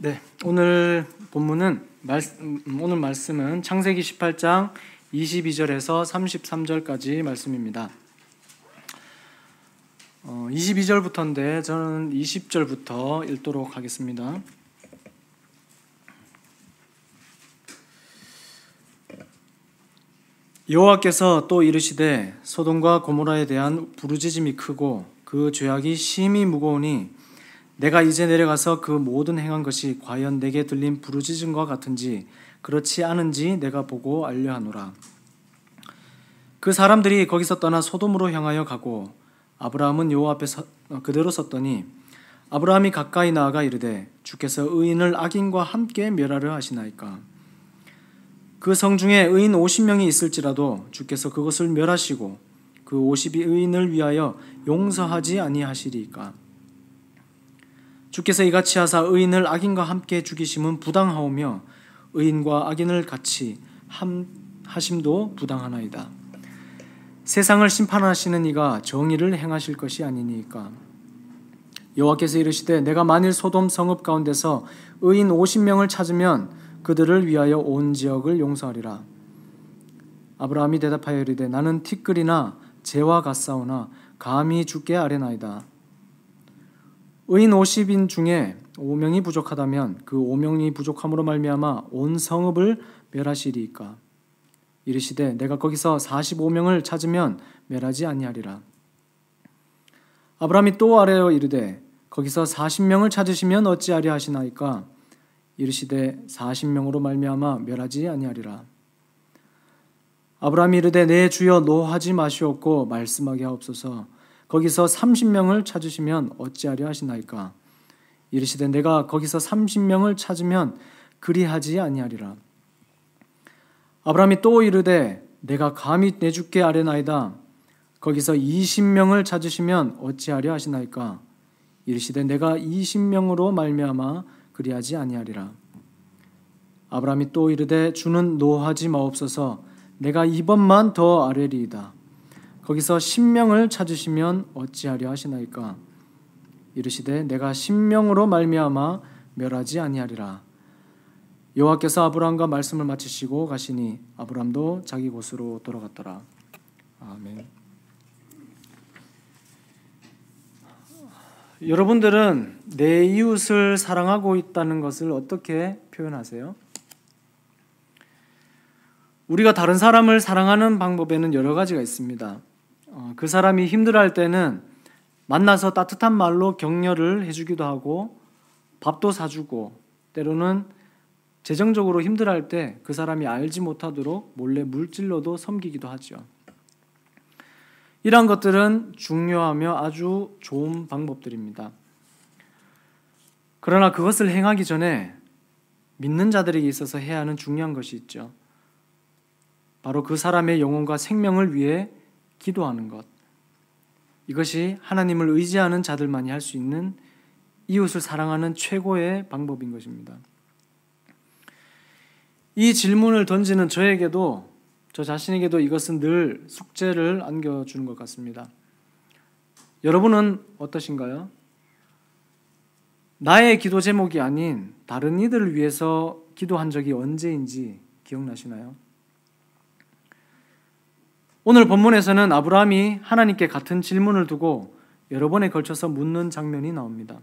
네, 오늘 본문은 말, 오늘 말씀은 창세기 18장 22절에서 33절까지 말씀입니다. 어, 22절부터인데 저는 20절부터 읽도록 하겠습니다. 여호와께서 또 이르시되 소돔과 고모라에 대한 부르짖음이 크고 그 죄악이 심히 무거우니 내가 이제 내려가서 그 모든 행한 것이 과연 내게 들린 부르짖음과 같은지 그렇지 않은지 내가 보고 알려하노라. 그 사람들이 거기서 떠나 소돔으로 향하여 가고 아브라함은 여호와 앞에 서, 어, 그대로 섰더니 아브라함이 가까이 나아가 이르되 주께서 의인을 악인과 함께 멸하려 하시나이까 그 성 중에 의인 50명이 있을지라도 주께서 그것을 멸하시고 그 50이 의인을 위하여 용서하지 아니하시리이 주께서 이같이 하사 의인을 악인과 함께 죽이심은 부당하오며 의인과 악인을 같이 함, 하심도 부당하나이다. 세상을 심판하시는 이가 정의를 행하실 것이 아니니까. 여호와께서 이르시되 내가 만일 소돔 성읍 가운데서 의인 50명을 찾으면 그들을 위하여 온 지역을 용서하리라. 아브라함이 대답하여 이르되 나는 티끌이나 재와 같사오나 감히 죽게 아뢰나이다. 의인 50인 중에 5명이 부족하다면 그 5명이 부족함으로 말미암아 온 성읍을 멸하시리이까 이르시되 내가 거기서 45명을 찾으면 멸하지 아니하리라 아브라함이 또 아뢰어 이르되 거기서 40명을 찾으시면 어찌하리 하시나이까 이르시되 40명으로 말미암아 멸하지 아니하리라 아브라함이 이르되 내 주여 노하지 마시옵고 말씀하게 하옵소서 거기서 30명을 찾으시면 어찌하려 하시나이까 이르시되 내가 거기서 30명을 찾으면 그리하지 아니하리라 아브라함이 또 이르되 내가 감히 내주께 아뢰나이다 거기서 20명을 찾으시면 어찌하려 하시나이까 이르시되 내가 20명으로 말미암아 그리하지 아니하리라 아브라함이 또 이르되 주는 노하지 마옵소서 내가 이번만 더 아뢰리이다 거기서 신명을 찾으시면 어찌하려 하시나이까 이르시되 내가 신명으로 말미암아 멸하지 아니하리라 여호와께서 아브람과 말씀을 마치시고 가시니 아브람도 자기 곳으로 돌아갔더라 아멘 여러분들은 내 이웃을 사랑하고 있다는 것을 어떻게 표현하세요? 우리가 다른 사람을 사랑하는 방법에는 여러 가지가 있습니다. 그 사람이 힘들어할 때는 만나서 따뜻한 말로 격려를 해주기도 하고 밥도 사주고 때로는 재정적으로 힘들할 때 그 사람이 알지 못하도록 몰래 물질로도 섬기기도 하죠. 이러한 것들은 중요하며 아주 좋은 방법들입니다. 그러나 그것을 행하기 전에 믿는 자들에게 있어서 해야 하는 중요한 것이 있죠. 바로 그 사람의 영혼과 생명을 위해 기도하는 것. 이것이 하나님을 의지하는 자들만이 할 수 있는 이웃을 사랑하는 최고의 방법인 것입니다. 이 질문을 던지는 저에게도 저 자신에게도 이것은 늘 숙제를 안겨주는 것 같습니다. 여러분은 어떠신가요? 나의 기도 제목이 아닌 다른 이들을 위해서 기도한 적이 언제인지 기억나시나요? 오늘 본문에서는 아브라함이 하나님께 같은 질문을 두고 여러 번에 걸쳐서 묻는 장면이 나옵니다.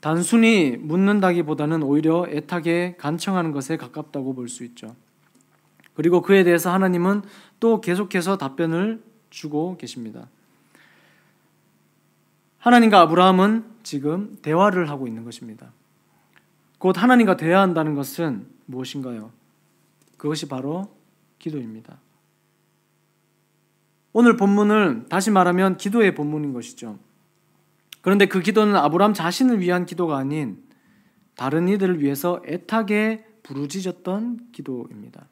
단순히 묻는다기보다는 오히려 애타게 간청하는 것에 가깝다고 볼 수 있죠. 그리고 그에 대해서 하나님은 또 계속해서 답변을 주고 계십니다. 하나님과 아브라함은 지금 대화를 하고 있는 것입니다. 곧 하나님과 대화한다는 것은 무엇인가요? 그것이 바로 기도입니다. 오늘 본문을 다시 말하면 기도의 본문인 것이죠. 그런데 그 기도는 아브라함 자신을 위한 기도가 아닌 다른 이들을 위해서 애타게 부르짖었던 기도입니다.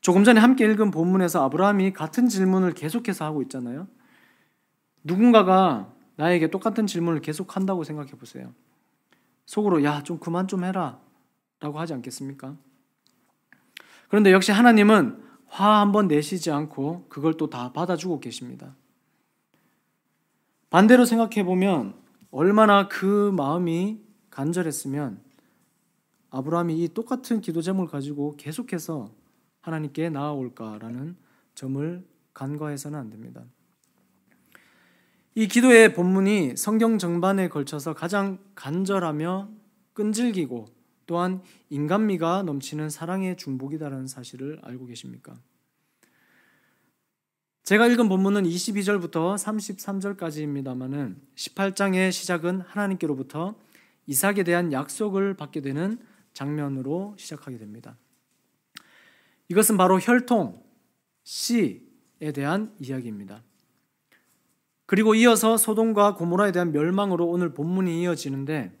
조금 전에 함께 읽은 본문에서 아브라함이 같은 질문을 계속해서 하고 있잖아요. 누군가가 나에게 똑같은 질문을 계속 한다고 생각해 보세요. 속으로 야, 좀 그만 좀 해라 라고 하지 않겠습니까? 그런데 역시 하나님은 화 한 번 내시지 않고 그걸 또 다 받아주고 계십니다. 반대로 생각해 보면 얼마나 그 마음이 간절했으면 아브라함이 이 똑같은 기도 제목을 가지고 계속해서 하나님께 나아올까라는 점을 간과해서는 안 됩니다. 이 기도의 본문이 성경 전반에 걸쳐서 가장 간절하며 끈질기고 또한 인간미가 넘치는 사랑의 중복이다라는 사실을 알고 계십니까? 제가 읽은 본문은 22절부터 33절까지입니다만은 18장의 시작은 하나님께로부터 이삭에 대한 약속을 받게 되는 장면으로 시작하게 됩니다. 이것은 바로 혈통, 씨에 대한 이야기입니다. 그리고 이어서 소돔과 고모라에 대한 멸망으로 오늘 본문이 이어지는데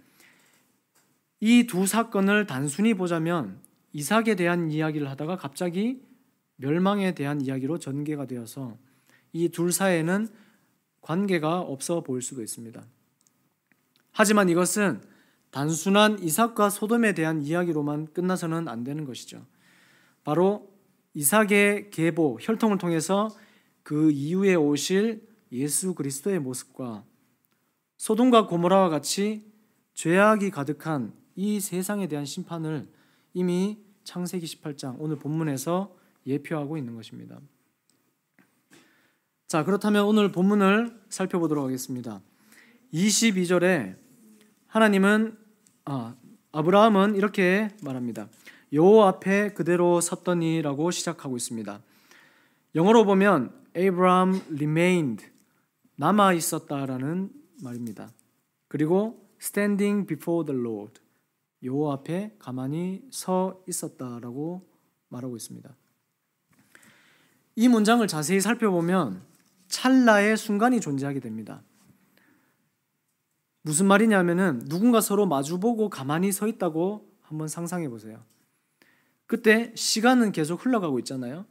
이두 사건을 단순히 보자면 이삭에 대한 이야기를 하다가 갑자기 멸망에 대한 이야기로 전개가 되어서 이 둘 사이에는 관계가 없어 보일 수도 있습니다. 하지만 이것은 단순한 이삭과 소돔에 대한 이야기로만 끝나서는 안 되는 것이죠. 바로 이삭의 계보, 혈통을 통해서 그 이후에 오실 예수 그리스도의 모습과 소돔과 고모라와 같이 죄악이 가득한 이 세상에 대한 심판을 이미 창세기 18장 오늘 본문에서 예표하고 있는 것입니다. 자, 그렇다면 오늘 본문을 살펴보도록 하겠습니다. 22절에 하나님은 아, 아브라함은 이렇게 말합니다. 여호와 앞에 그대로 섰더니라고 시작하고 있습니다. 영어로 보면 Abraham remained 남아 있었다라는 말입니다. 그리고 standing before the Lord 여호 앞에 가만히 서 있었다라고 말하고 있습니다. 이 문장을 자세히 살펴보면 찰나의 순간이 존재하게 됩니다. 무슨 말이냐면은 누군가 서로 마주보고 가만히 서 있다고 한번 상상해 보세요. 그때 시간은 계속 흘러가고 있잖아요.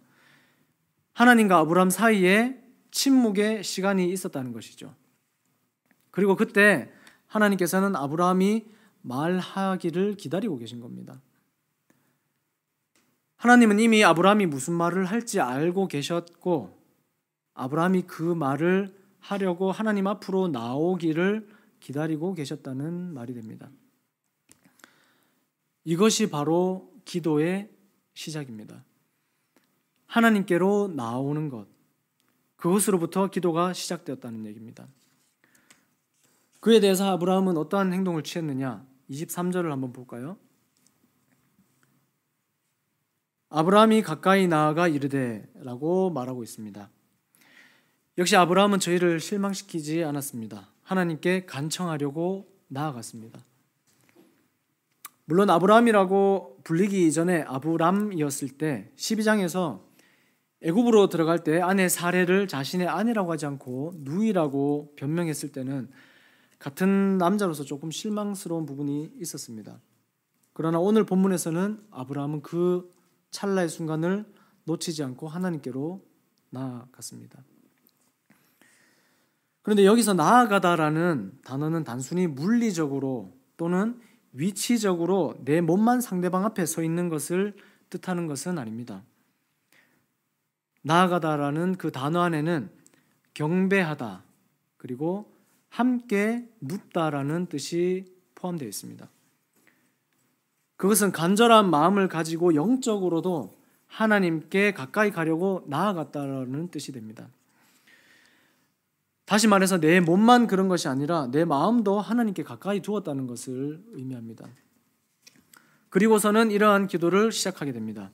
하나님과 아브람 사이에 침묵의 시간이 있었다는 것이죠. 그리고 그때 하나님께서는 아브라함이 말하기를 기다리고 계신 겁니다. 하나님은 이미 아브라함이 무슨 말을 할지 알고 계셨고 아브라함이 그 말을 하려고 하나님 앞으로 나오기를 기다리고 계셨다는 말이 됩니다. 이것이 바로 기도의 시작입니다. 하나님께로 나오는 것. 그것으로부터 기도가 시작되었다는 얘기입니다. 그에 대해서 아브라함은 어떠한 행동을 취했느냐? 23절을 한번 볼까요? 아브라함이 가까이 나아가 이르되라고 말하고 있습니다. 역시 아브라함은 저희를 실망시키지 않았습니다. 하나님께 간청하려고 나아갔습니다. 물론 아브라함이라고 불리기 전에 아브람이었을 때 12장에서 애굽으로 들어갈 때 아내 사례를 자신의 아내라고 하지 않고 누이라고 변명했을 때는 같은 남자로서 조금 실망스러운 부분이 있었습니다. 그러나 오늘 본문에서는 아브라함은 그 찰나의 순간을 놓치지 않고 하나님께로 나아갔습니다. 그런데 여기서 나아가다라는 단어는 단순히 물리적으로 또는 위치적으로 내 몸만 상대방 앞에 서 있는 것을 뜻하는 것은 아닙니다. 나아가다라는 그 단어 안에는 경배하다 그리고 함께 눕다라는 뜻이 포함되어 있습니다. 그것은 간절한 마음을 가지고 영적으로도 하나님께 가까이 가려고 나아갔다라는 뜻이 됩니다. 다시 말해서 내 몸만 그런 것이 아니라 내 마음도 하나님께 가까이 두었다는 것을 의미합니다. 그리고서는 이러한 기도를 시작하게 됩니다.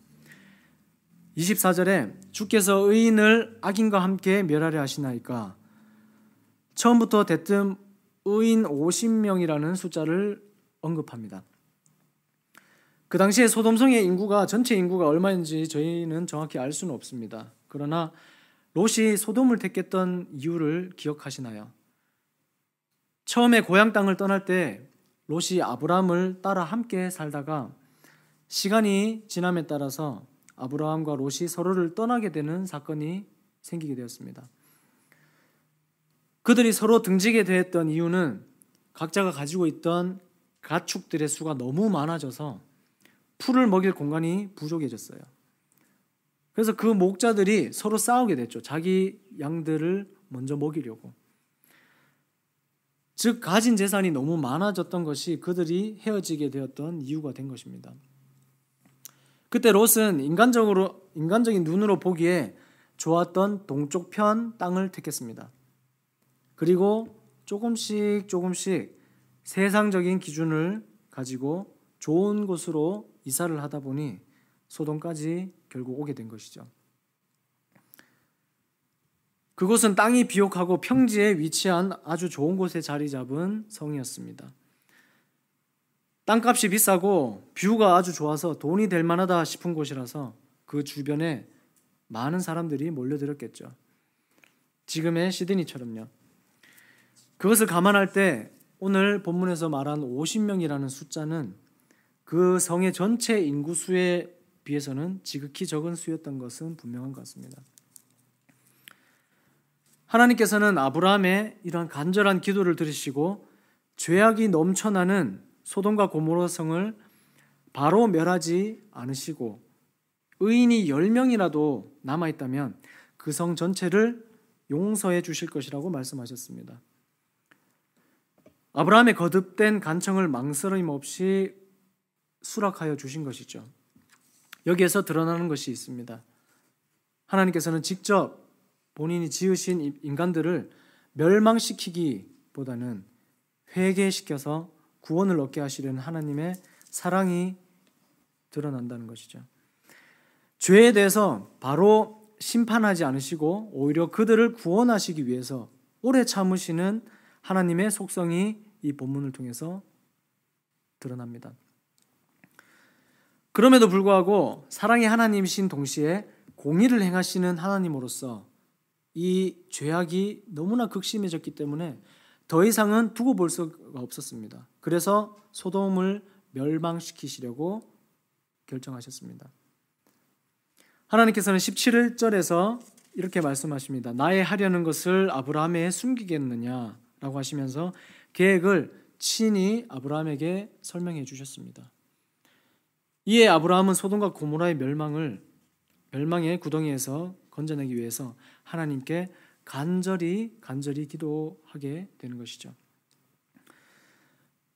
24절에 주께서 의인을 악인과 함께 멸하려 하시나이까 처음부터 대뜸 의인 50명이라는 숫자를 언급합니다. 그 당시에 소돔성의 인구가 전체 인구가 얼마인지 저희는 정확히 알 수는 없습니다. 그러나 롯이 소돔을 택했던 이유를 기억하시나요? 처음에 고향 땅을 떠날 때 롯이 아브라함을 따라 함께 살다가 시간이 지남에 따라서 아브라함과 롯이 서로를 떠나게 되는 사건이 생기게 되었습니다. 그들이 서로 등지게 되었던 이유는 각자가 가지고 있던 가축들의 수가 너무 많아져서 풀을 먹일 공간이 부족해졌어요. 그래서 그 목자들이 서로 싸우게 됐죠. 자기 양들을 먼저 먹이려고. 즉 가진 재산이 너무 많아졌던 것이 그들이 헤어지게 되었던 이유가 된 것입니다. 그때 롯은 인간적으로 인간적인 눈으로 보기에 좋았던 동쪽 편 땅을 택했습니다. 그리고 조금씩 조금씩 세상적인 기준을 가지고 좋은 곳으로 이사를 하다 보니 소돔까지 결국 오게 된 것이죠. 그곳은 땅이 비옥하고 평지에 위치한 아주 좋은 곳에 자리 잡은 성이었습니다. 땅값이 비싸고 뷰가 아주 좋아서 돈이 될 만하다 싶은 곳이라서 그 주변에 많은 사람들이 몰려들었겠죠. 지금의 시드니처럼요. 그것을 감안할 때 오늘 본문에서 말한 50명이라는 숫자는 그 성의 전체 인구수에 비해서는 지극히 적은 수였던 것은 분명한 것 같습니다. 하나님께서는 아브라함의 이러한 간절한 기도를 들으시고 죄악이 넘쳐나는 소돔과 고모로 성을 바로 멸하지 않으시고 의인이 10명이라도 남아 있다면 그 성 전체를 용서해 주실 것이라고 말씀하셨습니다. 아브라함의 거듭된 간청을 망설임 없이 수락하여 주신 것이죠. 여기에서 드러나는 것이 있습니다. 하나님께서는 직접 본인이 지으신 인간들을 멸망시키기보다는 회개시켜서 구원을 얻게 하시려는 하나님의 사랑이 드러난다는 것이죠. 죄에 대해서 바로 심판하지 않으시고 오히려 그들을 구원하시기 위해서 오래 참으시는 하나님의 속성이 이 본문을 통해서 드러납니다. 그럼에도 불구하고 사랑의 하나님이신 동시에 공의를 행하시는 하나님으로서 이 죄악이 너무나 극심해졌기 때문에 더 이상은 두고 볼 수가 없었습니다. 그래서 소돔을 멸망시키시려고 결정하셨습니다. 하나님께서는 17절에서 이렇게 말씀하십니다. 나의 하려는 것을 아브라함에 숨기겠느냐라고 하시면서 계획을 친히 아브라함에게 설명해 주셨습니다. 이에 아브라함은 소돔과 고모라의 멸망을 멸망의 구덩이에서 건져내기 위해서 하나님께 간절히 간절히 기도하게 되는 것이죠.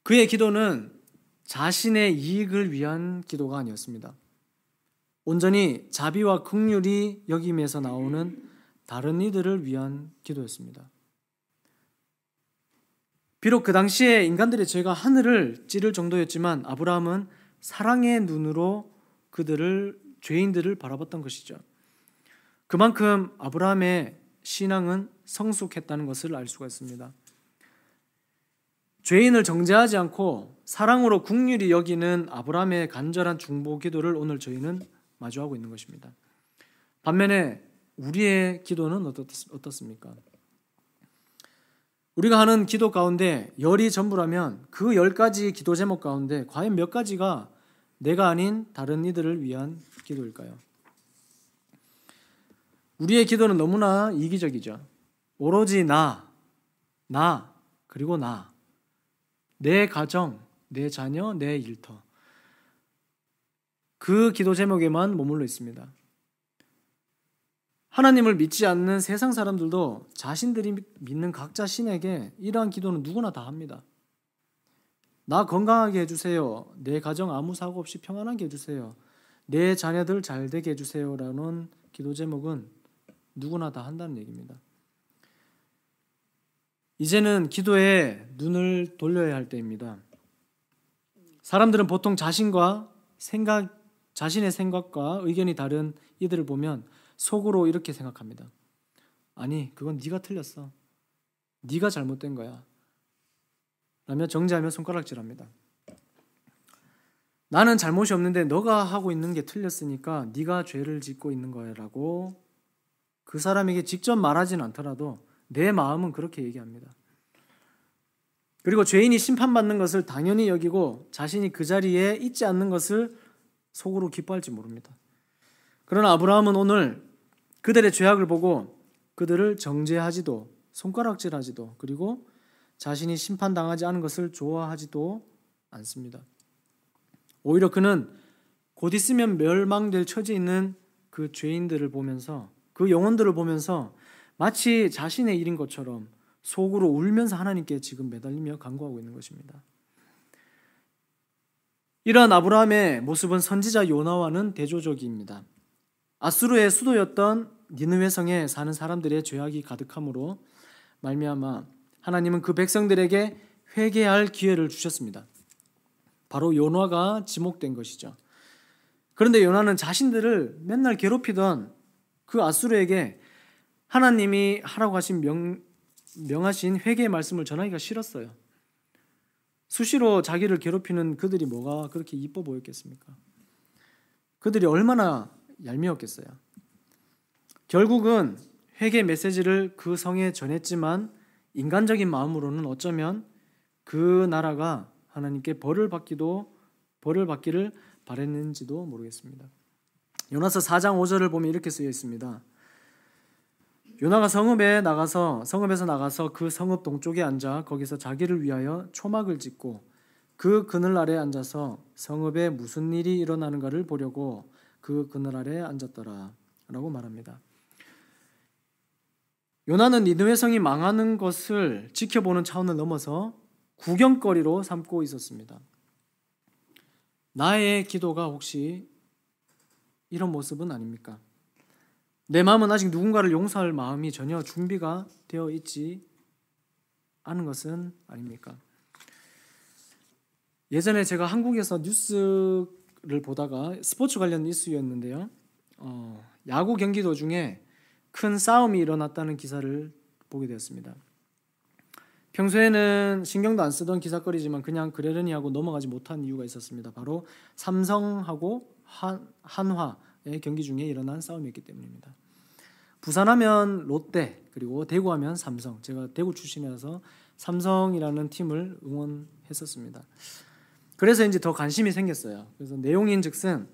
그의 기도는 자신의 이익을 위한 기도가 아니었습니다. 온전히 자비와 긍휼이 여김에서 나오는 다른 이들을 위한 기도였습니다. 비록 그 당시에 인간들의 죄가 하늘을 찌를 정도였지만 아브라함은 사랑의 눈으로 그들을 죄인들을 바라봤던 것이죠. 그만큼 아브라함의 신앙은 성숙했다는 것을 알 수가 있습니다. 죄인을 정죄하지 않고 사랑으로 국률이 여기는 아브라함의 간절한 중보 기도를 오늘 저희는 마주하고 있는 것입니다. 반면에 우리의 기도는 어떻, 어떻습니까? 우리가 하는 기도 가운데 열이 전부라면 그 열 가지 기도 제목 가운데 과연 몇 가지가 내가 아닌 다른 이들을 위한 기도일까요? 우리의 기도는 너무나 이기적이죠. 오로지 나, 나, 그리고 나. 내 가정, 내 자녀, 내 일터. 그 기도 제목에만 머물러 있습니다. 하나님을 믿지 않는 세상 사람들도 자신들이 믿는 각자 신에게 이러한 기도는 누구나 다 합니다. 나 건강하게 해주세요. 내 가정 아무 사고 없이 평안하게 해주세요. 내 자녀들 잘 되게 해주세요. 라는 기도 제목은 누구나 다 한다는 얘기입니다. 이제는 기도에 눈을 돌려야 할 때입니다. 사람들은 보통 자신과 생각, 자신의 생각과 의견이 다른 이들을 보면 속으로 이렇게 생각합니다. 아니, 그건 네가 틀렸어. 네가 잘못된 거야. 라며 정지하며 손가락질합니다. 나는 잘못이 없는데 너가 하고 있는 게 틀렸으니까 네가 죄를 짓고 있는 거라고 야그 사람에게 직접 말하진 않더라도 내 마음은 그렇게 얘기합니다. 그리고 죄인이 심판받는 것을 당연히 여기고 자신이 그 자리에 있지 않는 것을 속으로 기뻐할지 모릅니다. 그러나 아브라함은 오늘 그들의 죄악을 보고 그들을 정죄하지도 손가락질하지도 그리고 자신이 심판당하지 않은 것을 좋아하지도 않습니다. 오히려 그는 곧 있으면 멸망될 처지에 있는 그 죄인들을 보면서 그 영혼들을 보면서 마치 자신의 일인 것처럼 속으로 울면서 하나님께 지금 매달리며 간구하고 있는 것입니다. 이러한 아브라함의 모습은 선지자 요나와는 대조적입니다. 아수르의 수도였던 니느웨 성에 사는 사람들의 죄악이 가득함으로 말미암아 하나님은 그 백성들에게 회개할 기회를 주셨습니다. 바로 요나가 지목된 것이죠. 그런데 요나는 자신들을 맨날 괴롭히던 그 아수르에게 하나님이 하라고 하신 명, 명하신 회개의 말씀을 전하기가 싫었어요. 수시로 자기를 괴롭히는 그들이 뭐가 그렇게 이뻐 보였겠습니까? 그들이 얼마나 얄미웠겠어요. 결국은 회개 메시지를 그 성에 전했지만 인간적인 마음으로는 어쩌면 그 나라가 하나님께 벌을 받기도 벌을 받기를 바랬는지도 모르겠습니다. 요나서 4장 5절을 보면 이렇게 쓰여 있습니다. 요나가 성읍에 나가서 성읍에서 나가서 그 성읍 동쪽에 앉아 거기서 자기를 위하여 초막을 짓고 그 그늘 아래 앉아서 성읍에 무슨 일이 일어나는가를 보려고 그 그늘 아래 앉았더라라고 말합니다. 요나는 니느웨 성이 망하는 것을 지켜보는 차원을 넘어서 구경거리로 삼고 있었습니다. 나의 기도가 혹시 이런 모습은 아닙니까? 내 마음은 아직 누군가를 용서할 마음이 전혀 준비가 되어 있지 않은 것은 아닙니까? 예전에 제가 한국에서 뉴스 를 보다가 스포츠 관련 뉴스였는데요 어, 야구 경기 도중에 큰 싸움이 일어났다는 기사를 보게 되었습니다. 평소에는 신경도 안 쓰던 기사거리지만 그냥 그러려니 하고 넘어가지 못한 이유가 있었습니다. 바로 삼성하고 한, 한화의 경기 중에 일어난 싸움이었기 때문입니다. 부산하면 롯데 그리고 대구하면 삼성. 제가 대구 출신이라서 삼성이라는 팀을 응원했었습니다. 그래서 이제 더 관심이 생겼어요. 그래서 내용인즉슨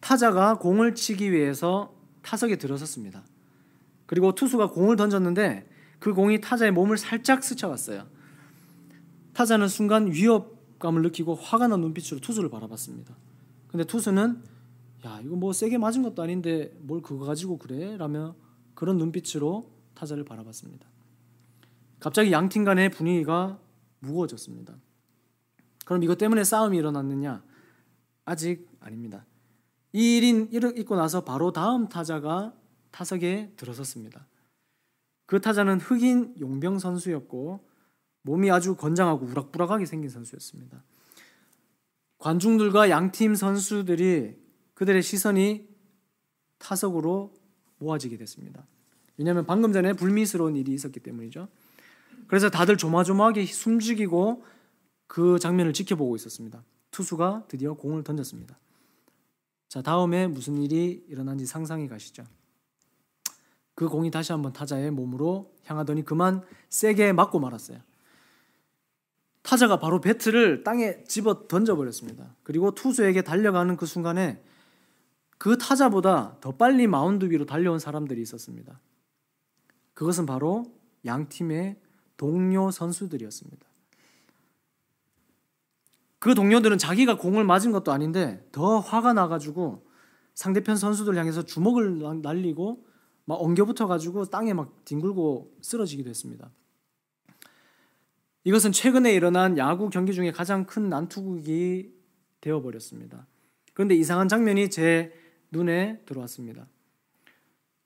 타자가 공을 치기 위해서 타석에 들어섰습니다. 그리고 투수가 공을 던졌는데 그 공이 타자의 몸을 살짝 스쳐갔어요. 타자는 순간 위협감을 느끼고 화가 난 눈빛으로 투수를 바라봤습니다. 근데 투수는 야 이거 뭐 세게 맞은 것도 아닌데 뭘 그거 가지고 그래? 라며 그런 눈빛으로 타자를 바라봤습니다. 갑자기 양 팀 간의 분위기가 무거워졌습니다. 그럼 이것 때문에 싸움이 일어났느냐? 아직 아닙니다. 이 일인 있고 나서 바로 다음 타자가 타석에 들어섰습니다. 그 타자는 흑인 용병 선수였고 몸이 아주 건장하고 우락부락하게 생긴 선수였습니다. 관중들과 양팀 선수들이 그들의 시선이 타석으로 모아지게 됐습니다. 왜냐하면 방금 전에 불미스러운 일이 있었기 때문이죠. 그래서 다들 조마조마하게 숨죽이고 그 장면을 지켜보고 있었습니다. 투수가 드디어 공을 던졌습니다. 자, 다음에 무슨 일이 일어난지 상상해 가시죠. 그 공이 다시 한번 타자의 몸으로 향하더니 그만 세게 맞고 말았어요. 타자가 바로 배트를 땅에 집어 던져버렸습니다. 그리고 투수에게 달려가는 그 순간에 그 타자보다 더 빨리 마운드 위로 달려온 사람들이 있었습니다. 그것은 바로 양 팀의 동료 선수들이었습니다. 그 동료들은 자기가 공을 맞은 것도 아닌데 더 화가 나가지고 상대편 선수들 향해서 주먹을 날리고 막 엉겨붙어 가지고 땅에 막 뒹굴고 쓰러지기도 했습니다. 이것은 최근에 일어난 야구 경기 중에 가장 큰 난투극이 되어 버렸습니다. 그런데 이상한 장면이 제 눈에 들어왔습니다.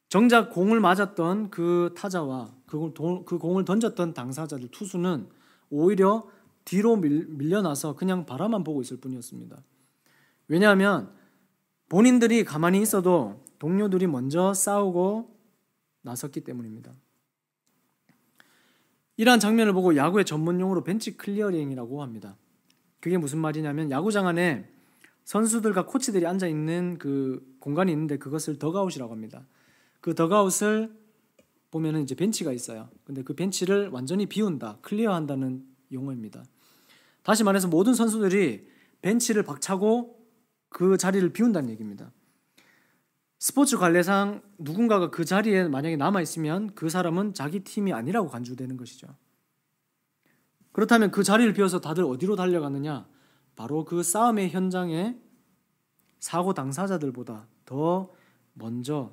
정작 공을 맞았던 그 타자와 그, 그 공을 던졌던 당사자들 투수는 오히려 뒤로 밀려나서 그냥 바라만 보고 있을 뿐이었습니다. 왜냐하면 본인들이 가만히 있어도 동료들이 먼저 싸우고 나섰기 때문입니다. 이러한 장면을 보고 야구의 전문 용어로 벤치 클리어링이라고 합니다. 그게 무슨 말이냐면 야구장 안에 선수들과 코치들이 앉아 있는 그 공간이 있는데 그것을 더가웃이라고 합니다. 그 더가웃을 보면은 이제 벤치가 있어요. 근데 그 벤치를 완전히 비운다, 클리어한다는 용어입니다. 다시 말해서 모든 선수들이 벤치를 박차고 그 자리를 비운다는 얘기입니다. 스포츠 관례상 누군가가 그 자리에 만약에 남아 있으면 그 사람은 자기 팀이 아니라고 간주되는 것이죠. 그렇다면 그 자리를 비워서 다들 어디로 달려가느냐? 바로 그 싸움의 현장에 사고 당사자들보다 더 먼저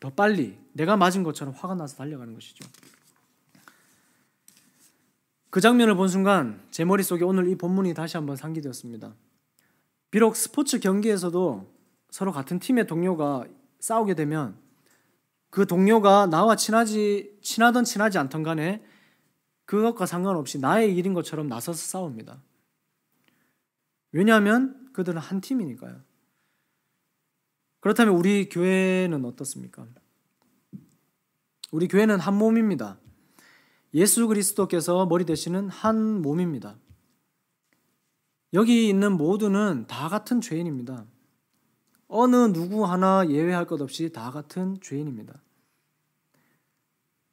더 빨리 내가 맞은 것처럼 화가 나서 달려가는 것이죠. 그 장면을 본 순간 제 머릿속에 오늘 이 본문이 다시 한번 상기되었습니다. 비록 스포츠 경기에서도 서로 같은 팀의 동료가 싸우게 되면 그 동료가 나와 친하지 친하던 친하지 않던 간에 그것과 상관없이 나의 일인 것처럼 나서서 싸웁니다. 왜냐하면 그들은 한 팀이니까요. 그렇다면 우리 교회는 어떻습니까? 우리 교회는 한 몸입니다. 예수 그리스도께서 머리 되시는 한 몸입니다. 여기 있는 모두는 다 같은 죄인입니다. 어느 누구 하나 예외할 것 없이 다 같은 죄인입니다.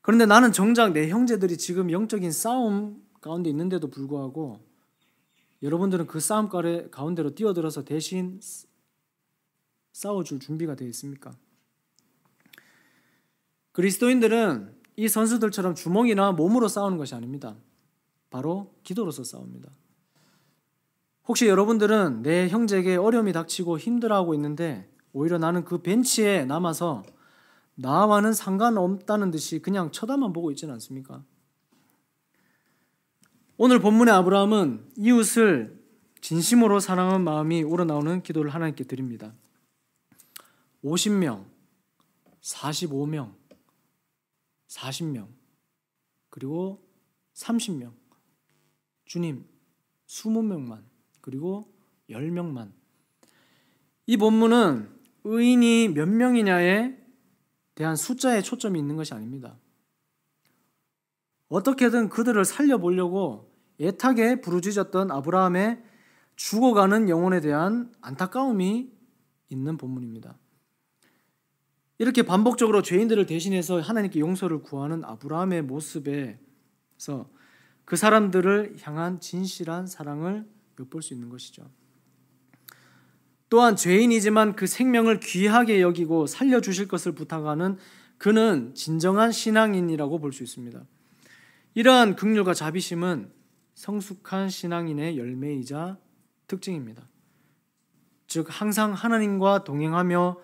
그런데 나는 정작 내 형제들이 지금 영적인 싸움 가운데 있는데도 불구하고 여러분들은 그 싸움 가운데로 뛰어들어서 대신 싸워줄 준비가 되어 있습니까? 그리스도인들은 이 선수들처럼 주먹이나 몸으로 싸우는 것이 아닙니다. 바로 기도로서 싸웁니다. 혹시 여러분들은 내 형제에게 어려움이 닥치고 힘들어하고 있는데 오히려 나는 그 벤치에 남아서 나와는 상관없다는 듯이 그냥 쳐다만 보고 있지는 않습니까? 오늘 본문의 아브라함은 이웃을 진심으로 사랑하 마음이 우러나오는 기도를 하나님께 드립니다. 50명, 45명, 40명, 그리고 30명, 주님 20명만, 그리고 10명만. 이 본문은 의인이 몇 명이냐에 대한 숫자에 초점이 있는 것이 아닙니다. 어떻게든 그들을 살려보려고 애타게 부르짖었던 아브라함의 죽어가는 영혼에 대한 안타까움이 있는 본문입니다. 이렇게 반복적으로 죄인들을 대신해서 하나님께 용서를 구하는 아브라함의 모습에서 그 사람들을 향한 진실한 사랑을 엿볼 수 있는 것이죠. 또한 죄인이지만 그 생명을 귀하게 여기고 살려 주실 것을 부탁하는 그는 진정한 신앙인이라고 볼 수 있습니다. 이러한 극률과 자비심은 성숙한 신앙인의 열매이자 특징입니다. 즉 항상 하나님과 동행하며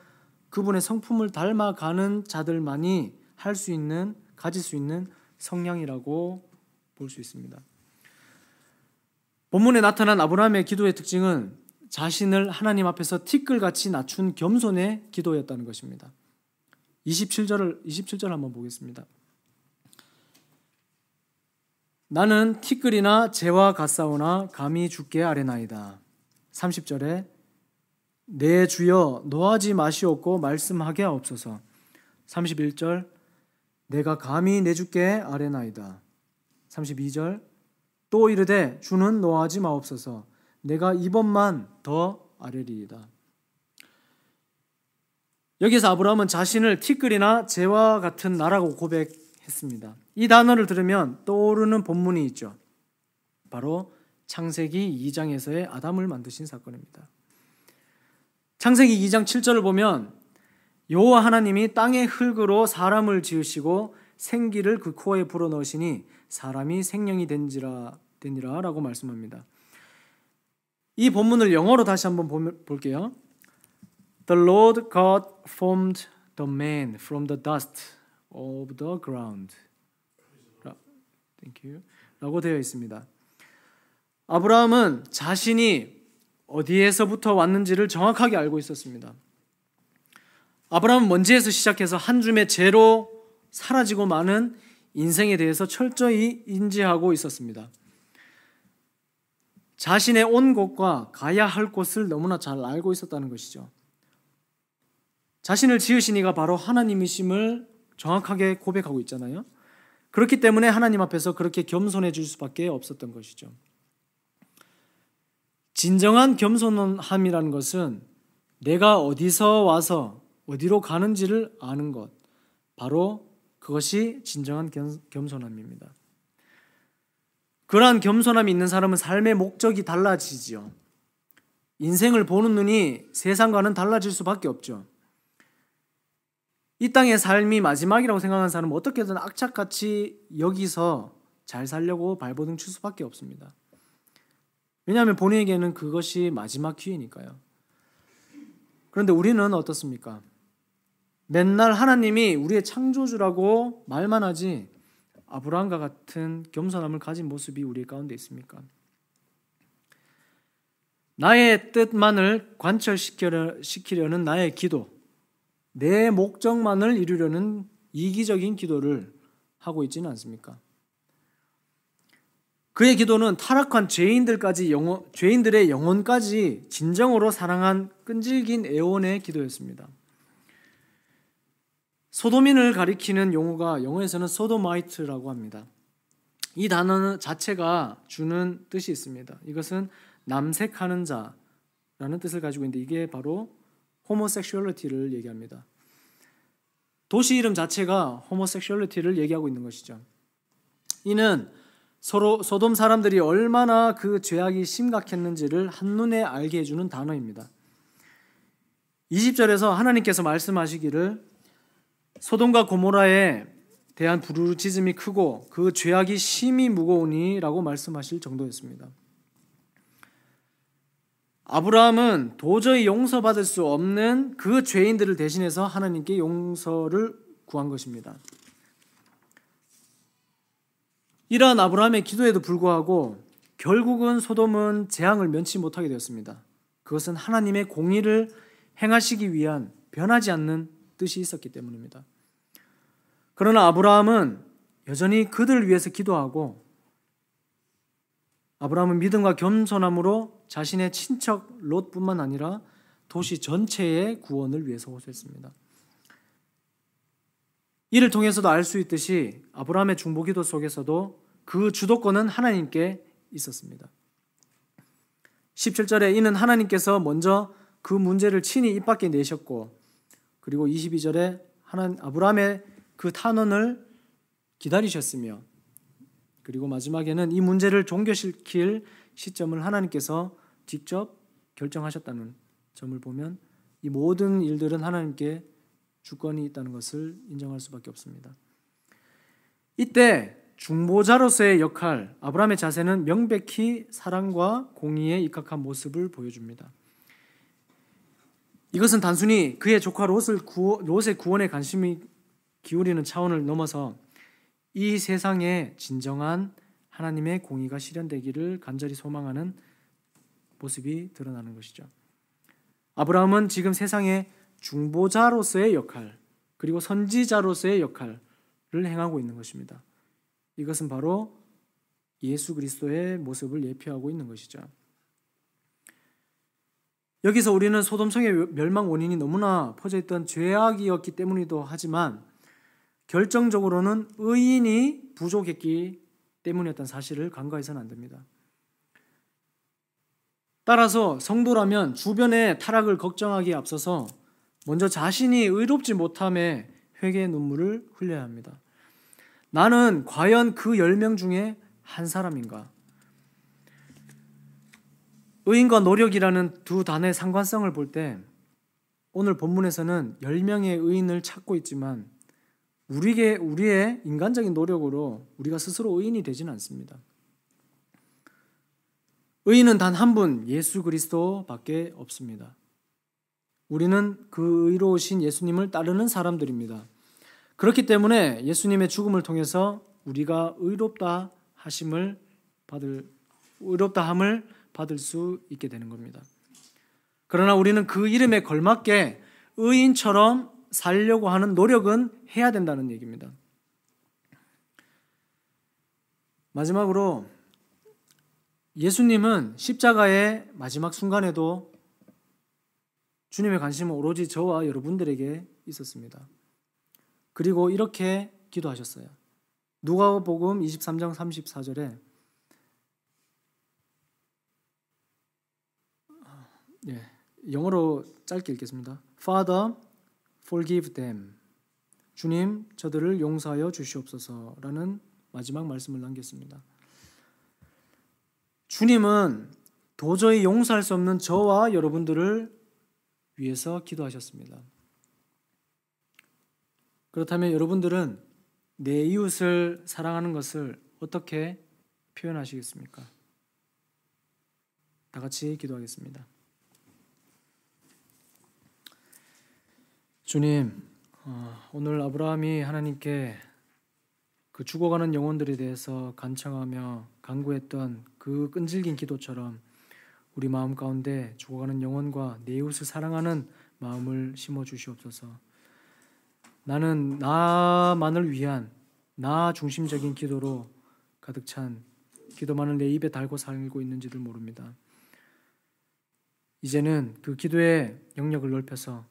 그분의 성품을 닮아가는 자들만이 할 수 있는 가질 수 있는 성향이라고 볼 수 있습니다. 본문에 나타난 아브라함의 기도의 특징은 자신을 하나님 앞에서 티끌같이 낮춘 겸손의 기도였다는 것입니다. 27절을 27절 한번 보겠습니다. 나는 티끌이나 재와 같사오나 감히 죽게 아뢰나이다. 30절에 내 네, 주여 노하지 마시옵고 말씀하게 하옵소서. 31절 내가 감히 내 주께 아뢰나이다. 32절 또 이르되 주는 노하지 마옵소서. 내가 이번만 더 아뢰리이다. 여기서 아브라함은 자신을 티끌이나 재와 같은 나라고 고백했습니다. 이 단어를 들으면 떠오르는 본문이 있죠. 바로 창세기 2장에서의 아담을 만드신 사건입니다. 창세기 2장 7절을 보면 여호와 하나님이 땅의 흙으로 사람을 지으시고 생기를 그 코에 불어넣으시니 사람이 생명이 된지라 되니라라고 말씀합니다. 이 본문을 영어로 다시 한번 볼게요. The Lord God formed the man from the dust of the ground. Thank you. 라고 되어 있습니다. 아브라함은 자신이 어디에서부터 왔는지를 정확하게 알고 있었습니다. 아브라함은 먼지에서 시작해서 한 줌의 재로 사라지고 마는 인생에 대해서 철저히 인지하고 있었습니다. 자신의 온 곳과 가야 할 곳을 너무나 잘 알고 있었다는 것이죠. 자신을 지으신 이가 바로 하나님이심을 정확하게 고백하고 있잖아요. 그렇기 때문에 하나님 앞에서 그렇게 겸손해 질 수밖에 없었던 것이죠. 진정한 겸손함이라는 것은 내가 어디서 와서 어디로 가는지를 아는 것. 바로 그것이 진정한 겸손함입니다. 그러한 겸손함이 있는 사람은 삶의 목적이 달라지지요. 인생을 보는 눈이 세상과는 달라질 수밖에 없죠. 이 땅의 삶이 마지막이라고 생각하는 사람은 어떻게든 악착같이 여기서 잘 살려고 발버둥 칠 수밖에 없습니다. 왜냐하면 본인에게는 그것이 마지막 기회니까요. 그런데 우리는 어떻습니까? 맨날 하나님이 우리의 창조주라고 말만 하지 아브라함과 같은 겸손함을 가진 모습이 우리 가운데 있습니까? 나의 뜻만을 관철시키려는 나의 기도, 내 목적만을 이루려는 이기적인 기도를 하고 있지는 않습니까? 그의 기도는 타락한 죄인들까지 영혼, 죄인들의 영혼까지 진정으로 사랑한 끈질긴 애원의 기도였습니다. 소도민을 가리키는 용어가 영어에서는 소도마이트라고 합니다. 이 단어 자체가 주는 뜻이 있습니다. 이것은 남색하는 자라는 뜻을 가지고 있는데 이게 바로 호모섹슈얼리티를 얘기합니다. 도시 이름 자체가 호모섹슈얼리티를 얘기하고 있는 것이죠. 이는 서로 소돔 사람들이 얼마나 그 죄악이 심각했는지를 한눈에 알게 해주는 단어입니다. 20절에서 하나님께서 말씀하시기를 소돔과 고모라에 대한 부르짖음이 크고 그 죄악이 심히 무거우니라고 말씀하실 정도였습니다. 아브라함은 도저히 용서받을 수 없는 그 죄인들을 대신해서 하나님께 용서를 구한 것입니다. 이러한 아브라함의 기도에도 불구하고 결국은 소돔은 재앙을 면치 못하게 되었습니다. 그것은 하나님의 공의를 행하시기 위한 변하지 않는 뜻이 있었기 때문입니다. 그러나 아브라함은 여전히 그들을 위해서 기도하고 아브라함은 믿음과 겸손함으로 자신의 친척 롯뿐만 아니라 도시 전체의 구원을 위해서 호소했습니다. 이를 통해서도 알 수 있듯이 아브라함의 중보기도 속에서도 그 주도권은 하나님께 있었습니다. 17절에 이는 하나님께서 먼저 그 문제를 친히 입 밖에 내셨고 그리고 22절에 하나 아브라함의 그 탄원을 기다리셨으며 그리고 마지막에는 이 문제를 종교시킬 시점을 하나님께서 직접 결정하셨다는 점을 보면 이 모든 일들은 하나님께 주권이 있다는 것을 인정할 수밖에 없습니다. 이때 중보자로서의 역할, 아브라함의 자세는 명백히 사랑과 공의에 입각한 모습을 보여줍니다. 이것은 단순히 그의 조카 롯을 구호, 롯의 구원에 관심이 기울이는 차원을 넘어서 이 세상에 진정한 하나님의 공의가 실현되기를 간절히 소망하는 모습이 드러나는 것이죠. 아브라함은 지금 세상에 중보자로서의 역할, 그리고 선지자로서의 역할을 행하고 있는 것입니다. 이것은 바로 예수 그리스도의 모습을 예표하고 있는 것이죠. 여기서 우리는 소돔성의 멸망 원인이 너무나 퍼져있던 죄악이었기 때문이도 하지만 결정적으로는 의인이 부족했기 때문이었던 사실을 간과해서는 안 됩니다. 따라서 성도라면 주변의 타락을 걱정하기에 앞서서 먼저 자신이 의롭지 못함에 회개의 눈물을 흘려야 합니다. 나는 과연 그 열 명 중에 한 사람인가? 의인과 노력이라는 두 단어의 상관성을 볼 때 오늘 본문에서는 1명의 의인을 찾고 있지만 우리게 우리의 인간적인 노력으로 우리가 스스로 의인이 되지는 않습니다. 의인은 단 한 분 예수 그리스도밖에 없습니다. 우리는 그 의로우신 예수님을 따르는 사람들입니다. 그렇기 때문에 예수님의 죽음을 통해서 우리가 의롭다 하심을 받을 의롭다 함을 받을 수 있게 되는 겁니다. 그러나 우리는 그 이름에 걸맞게 의인처럼 살려고 하는 노력은 해야 된다는 얘기입니다. 마지막으로 예수님은 십자가의 마지막 순간에도 주님의 관심은 오로지 저와 여러분들에게 있었습니다. 그리고 이렇게 기도하셨어요. 누가복음 23장 34절에 예, 영어로 짧게 읽겠습니다. Father, forgive them. 주님, 저들을 용서하여 주시옵소서라는 마지막 말씀을 남겼습니다. 주님은 도저히 용서할 수 없는 저와 여러분들을 위해서 기도하셨습니다. 그렇다면 여러분들은 내 이웃을 사랑하는 것을 어떻게 표현하시겠습니까? 다 같이 기도하겠습니다. 주님, 어, 오늘 아브라함이 하나님께 그 죽어가는 영혼들에 대해서 간청하며 간구했던 그 끈질긴 기도처럼 우리 마음 가운데 죽어가는 영혼과 내 이웃을 사랑하는 마음을 심어 주시옵소서. 나는 나만을 위한 나 중심적인 기도로 가득 찬 기도만을 내 입에 달고 살고 있는지를 모릅니다. 이제는 그 기도의 영역을 넓혀서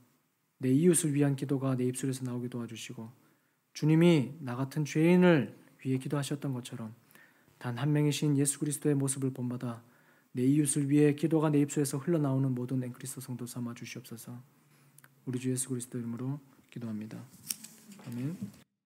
내 이웃을 위한 기도가 내 입술에서 나오게 도와주시고 주님이 나 같은 죄인을 위해 기도하셨던 것처럼 단 한 명이신 예수 그리스도의 모습을 본받아 내 이웃을 위해 기도가 내 입술에서 흘러나오는 모든 앵크리스도 성도 삼아 주시옵소서. 우리 주 예수 그리스도 이름으로 기도합니다. 아멘.